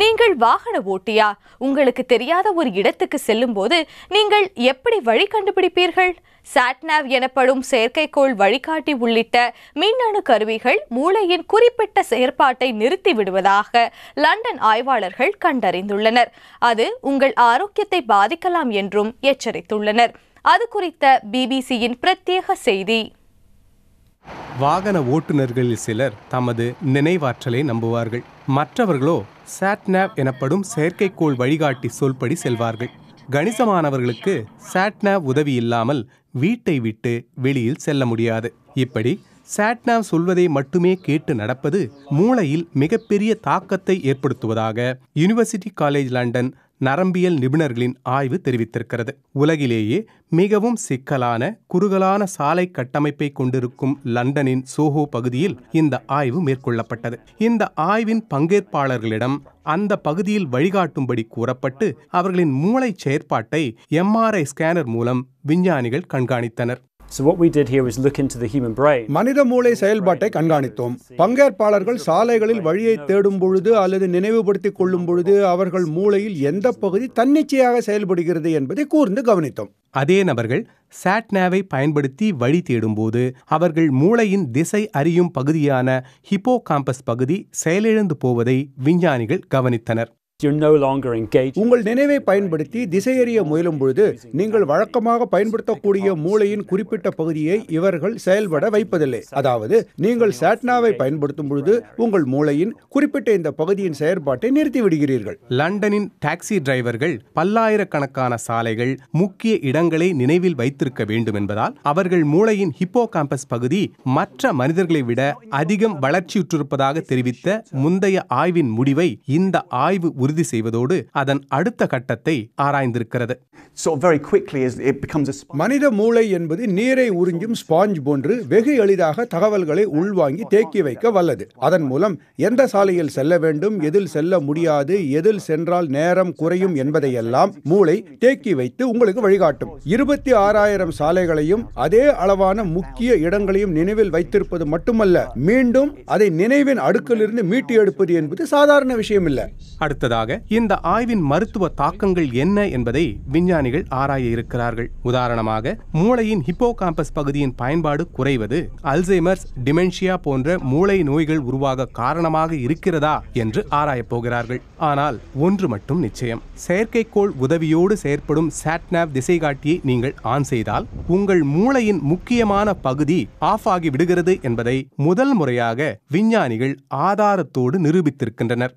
நீங்கள் வாகன ஓட்டியா உங்களுக்கு தெரியாத ஒரு இடத்துக்கு செல்லும்போது நீங்கள் எப்படி வழி கண்டுபிடிப்பீர்கள் சாட்னாவ் எனப்படும் செயற்கைக்கோள் வழிகாட்டி உள்ளிட்ட மின்னணு கருவிகள் மூளையின் குறிப்பிட்ட செயற்பாட்டை நிறுத்தி விடுவதாக லண்டன் ஆய்வாளர்கள் கண்டறிந்துள்ளனர் அது உங்கள் ஆரோக்கியத்தை பாதிக்கலாம் என்றும் எச்சரித்துள்ளனர் அது குறித்த பிபிசியின் பிரத்யேக செய்தி வாகன ஓட்டுநர்களில் சிலர் தமது நினைவாற்றலை நம்புவார்கள் மற்றவர்களோ சாட்நாப் எனப்படும் செயற்கைக்கோள் வழிகாட்டி சொல்படி செல்வார்கள் கணிசமானவர்களுக்கு சாட்நாப் உதவி இல்லாமல் வீட்டை விட்டு வெளியில் செல்ல முடியாது இப்படி சாட்நாப் சொல்வதை மட்டுமே கேட்டு நடப்பது மூளையில் மிகப்பெரிய தாக்கத்தை ஏற்படுத்துவதாக யூனிவர்சிட்டி காலேஜ் லண்டன் நரம்பியல் நிபுணர்களின் ஆய்வு தெரிவித்திருக்கிறது உலகிலேயே மிகவும் சிக்கலான குறுகலான சாலை கட்டமைப்பை கொண்டிருக்கும் லண்டனின் சோஹோ பகுதியில் இந்த ஆய்வு மேற்கொள்ளப்பட்டது இந்த ஆய்வின் பங்கேற்பாளர்களிடம் அந்த பகுதியில் வழிகாட்டும்படி கூறப்பட்டு அவர்களின் மூளை செயற்பாட்டை எம்ஆர்ஐ ஸ்கேனர் மூலம் விஞ்ஞானிகள் கண்காணித்தனர் மனித மூளை செயல்பாட்டை கண்காணித்தோம் பங்கேற்பாளர்கள் சாலைகளில் வழியை தேடும் பொழுது அல்லது நினைவுபடுத்திக் கொள்ளும் பொழுது அவர்கள் மூளையில் எந்த பகுதி தன்னிச்சையாக செயல்படுகிறது என்பதை கூர்ந்து கவனித்தோம் அதே நபர்கள் சாட்னாவை பயன்படுத்தி வழி தேடும்போது அவர்கள் மூளையின் திசை அறியும் பகுதியான ஹிப்போ பகுதி செயலிழந்து போவதை விஞ்ஞானிகள் கவனித்தனர் உங்கள் நினைவை பயன்படுத்தி திசையறிய முயலும் பொழுது நீங்கள் வழக்கமாக பயன்படுத்தக்கூடிய மூளையின் குறிப்பிட்ட பகுதியை இவர்கள் செயல்பட வைப்பதில்லை அதாவது நீங்கள் சாட்னாவை பயன்படுத்தும் பொழுது உங்கள் மூளையின் குறிப்பிட்ட இந்த பகுதியின் செயற்பாட்டை நிறுத்திவிடுகிறீர்கள் லண்டனின் டாக்ஸி டிரைவர்கள் பல்லாயிரக்கணக்கான சாலைகள் முக்கிய இடங்களை நினைவில் வைத்திருக்க வேண்டும் என்பதால் அவர்கள் மூளையின் ஹிப்போ காம்பஸ் பகுதி மற்ற மனிதர்களை விட அதிகம் வளர்ச்சியுற்றிருப்பதாக தெரிவித்த முந்தைய ஆய்வின் முடிவை இந்த ஆய்வு உறுதி செய்வதோடு அதன் அடுத்த கட்டத்தை ஆராய்ந்திருக்கிறது மனித மூளை என்பது நீரை உறிஞ்சும் ஸ்பாஞ்ச் போன்று வெகு எளிதாக தகவல்களை உள்வாங்கி தேக்கி வைக்க வல்லது அதன் மூலம் எந்த சாலையில் செல்ல வேண்டும் எதில் செல்ல முடியாது எதில் சென்றால் நேரம் குறையும் என்பதையெல்லாம் மூளை தேக்கி வைத்து உங்களுக்கு வழிகாட்டும் இருபத்தி ஆறாயிரம் சாலைகளையும் அதே அளவான முக்கிய இடங்களையும் நினைவில் வைத்திருப்பது மட்டுமல்ல மீண்டும் அதை நினைவின் அடுக்கிலிருந்து மீட்டி எடுப்பது என்பது சாதாரண விஷயம் இல்லை அடுத்ததாக முன்னதாக இந்த ஆய்வின் மருத்துவ தாக்கங்கள் என்ன என்பதை விஞ்ஞானிகள் ஆராய இருக்கிறார்கள் உதாரணமாக மூளையின் ஹிப்போ காம்பஸ் பகுதியின் பயன்பாடு குறைவது அல்சைமர்ஸ் டிமென்ஷியா போன்ற மூளை நோய்கள் உருவாக காரணமாக இருக்கிறதா என்று ஆராயப்போகிறார்கள் ஆனால் ஒன்று மட்டும் நிச்சயம் செயற்கைக்கோள் உதவியோடு செயற்படும் சாட்நாப் திசைகாட்டியை நீங்கள் ஆன் செய்தால் உங்கள் மூளையின் முக்கியமான பகுதி ஆஃப் ஆகி விடுகிறது என்பதை முதல் முறையாக விஞ்ஞானிகள் ஆதாரத்தோடு நிரூபித்திருக்கின்றனர்